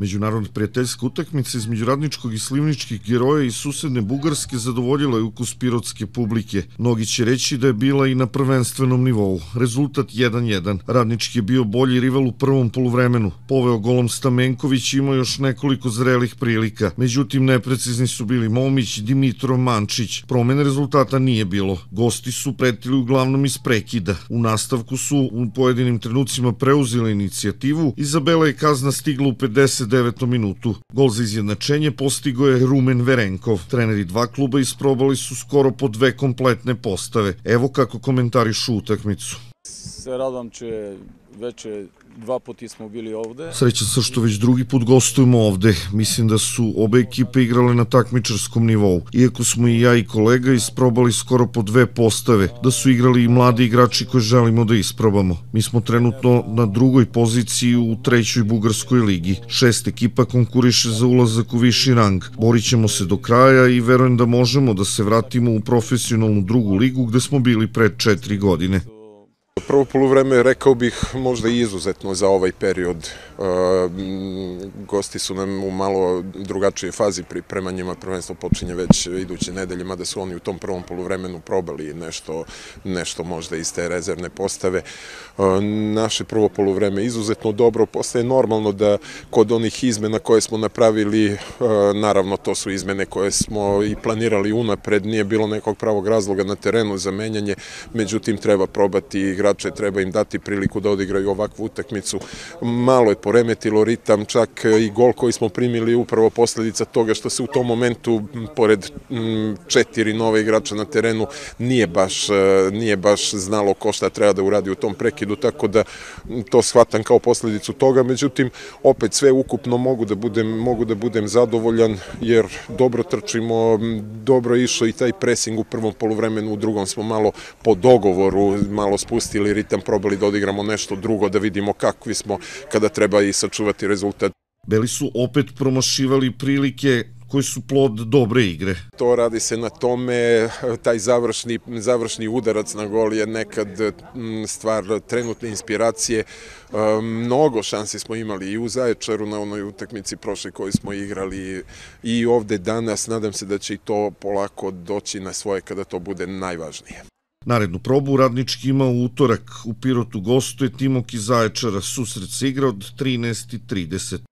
Međunarodna prijateljska utakmica između radničkog i slivničkih geroja i susedne Bugarske zadovoljila je ukus pirotske publike. Mnogi će reći da je bila i na prvenstvenom nivou. Rezultat 1-1. Radnički je bio bolji rival u prvom poluvremenu. Poveo golom Stamenković imao još nekoliko zrelih prilika. Međutim, neprecizni su bili Momić i Dimitrov Mančić. Promene rezultata nije bilo. Gosti su pretili uglavnom iz prekida. U nastavku su u pojedinim trenucima preuzeli inicijativu. Izabela je kazna stigla u 50 49. minutu. Gol za izjednačenje postigo je Rumen Verenkov. Treneri dva kluba isprobali su skoro po dve kompletne postave. Evo kako komentarišu utakmicu. Se radam, če veče dva puti smo bili ovde. Srećan sam što već drugi put gostujemo ovde. Mislim da su obe ekipe igrale na takmičarskom nivou. Iako smo i ja i kolega isprobali skoro po dve postave, da su igrali i mladi igrači koje želimo da isprobamo. Mi smo trenutno na drugoj poziciji u trećoj Bugarskoj ligi. Šest ekipa konkuriše za ulazak u viši rang. Borit ćemo se do kraja i verujem da možemo da se vratimo u profesionalnu drugu ligu gde smo bili pre četiri godine prvo poluvreme, rekao bih, možda i izuzetno za ovaj period. E, gosti su nam u malo drugačije fazi pripremanjima, prvenstvo počinje već iduće nedelje, mada su oni u tom prvom poluvremenu probali nešto, nešto možda iz te rezervne postave. E, naše prvo poluvreme izuzetno dobro, postaje normalno da kod onih izmena koje smo napravili, e, naravno to su izmene koje smo i planirali unapred, nije bilo nekog pravog razloga na terenu za menjanje, međutim treba probati igrač igrače, treba im dati priliku da odigraju ovakvu utakmicu. Malo je poremetilo ritam, čak i gol koji smo primili upravo posledica toga što se u tom momentu pored četiri nove igrača na terenu nije baš, e, nije baš znalo ko šta treba da uradi u tom prekidu, tako da to shvatam kao posledicu toga. Međutim, opet sve ukupno mogu da budem, mogu da budem zadovoljan jer dobro trčimo, dobro išao i taj presing u prvom poluvremenu, u drugom smo malo po dogovoru, malo spustili ili ritam probali da odigramo nešto drugo, da vidimo kakvi smo kada treba i sačuvati rezultat. Beli su opet promašivali prilike koji su plod dobre igre. To radi se na tome, taj završni, završni udarac na gol je nekad mm, stvar trenutne inspiracije. E, mnogo šansi smo imali i u Zaječaru na onoj utakmici prošle koju smo igrali i ovde danas. Nadam se da će i to polako doći na svoje kada to bude najvažnije. Narednu probu radnički ima u utorak. U Pirotu gostuje Timok iz Zaječara. Susret se igra od 13.30.